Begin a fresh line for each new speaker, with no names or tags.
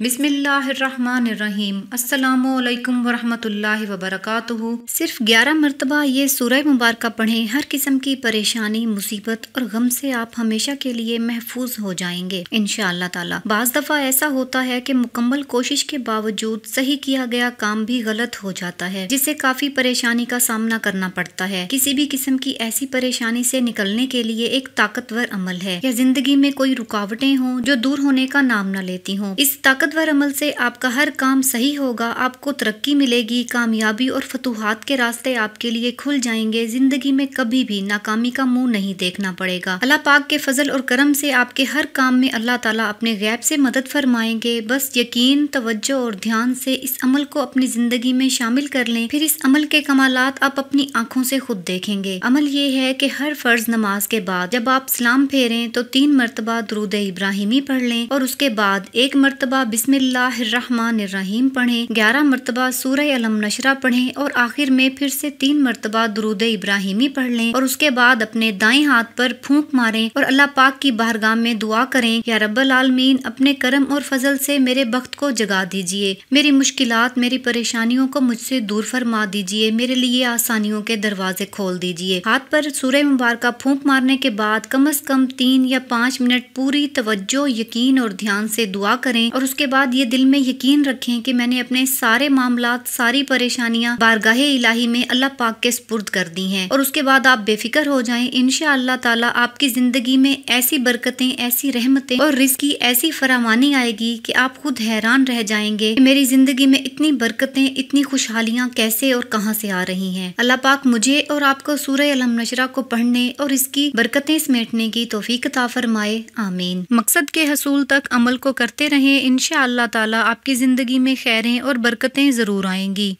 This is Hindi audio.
बिसमीम अल्लाम वरहमतुल्लाहि वबरकातुहु सिर्फ ग्यारह मरतबा ये सूरह मुबारक पढ़ें हर किस्म की परेशानी मुसीबत और गम से आप हमेशा के लिए महफूज हो जाएंगे इन ताला बाज दफ़ा ऐसा होता है कि मुकम्मल कोशिश के बावजूद सही किया गया काम भी गलत हो जाता है जिसे काफ़ी परेशानी का सामना करना पड़ता है किसी भी किस्म की ऐसी परेशानी से निकलने के लिए एक ताकतवर अमल है या जिंदगी में कोई रुकावटें हों जो दूर होने का नाम न लेती हों इस ताकत ताकतवर अमल से आपका हर काम सही होगा आपको तरक्की मिलेगी कामयाबी और फतूहत के रास्ते आपके लिए खुल जाएंगे ज़िंदगी में कभी भी नाकामी का मुंह नहीं देखना पड़ेगा अल्लाह पाक के फजल और करम से आपके हर काम में अल्लाह ताला अपने गैब से मदद फरमाएंगे बस यकीन तवज्जो और ध्यान से इस अमल को अपनी ज़िंदगी में शामिल कर लें फिर इस अमल के कमालत आप अपनी आंखों से खुद देखेंगे अमल ये है कि हर फ़र्ज नमाज के बाद जब आप सलाम फेरें तो तीन मरतबा दरूद इब्राहिमी पढ़ लें और उसके बाद एक मरतबा बिस्मिल्लाम पढ़ें ग्यारह मरतबा सूर्य अलम नशरा पढ़ें और आखिर में फिर से तीन मरतबा दरुद इब्राहिमी पढ़ लें और उसके बाद अपने दाएं हाथ पर फूंक मारें और अल्लाह पाक की बारगाह में दुआ करें या रब्बल आलमीन अपने करम और फजल से मेरे वक्त को जगा दीजिए मेरी मुश्किल मेरी परेशानियों को मुझसे दूर फरमा दीजिए मेरे लिए आसानियों के दरवाजे खोल दीजिए हाथ पर सूर्य मुबारक फूंक मारने के बाद कम अज कम तीन या पाँच मिनट पूरी तवज्जो यकीन और ध्यान से दुआ करें और उसके इसके बाद ये दिल में यकीन रखें कि मैंने अपने सारे मामला सारी परेशानियाँ बारगाह इलाही में अल्लाह पाक के स्पुर्द कर दी हैं और उसके बाद आप बेफिक्र हो जाएं इन ताला आपकी ज़िंदगी में ऐसी बरकतें ऐसी रहमतें और रिस्की ऐसी फरामानी आएगी कि आप खुद हैरान रह जाएंगे मेरी ज़िंदगी में इतनी बरकतें इतनी खुशहालियाँ कैसे और कहाँ से आ रही है अल्लाह पाक मुझे और आपको सूर्य अलम नशरा को पढ़ने और इसकी बरकतें समेटने की तोफ़ी फरमाए आमीन मकसद के हसूल तक अमल को करते रहे इनशा इंशाअल्लाह ताला आपकी ज़िंदगी में खैरें और बरकतें ज़रूर आएंगी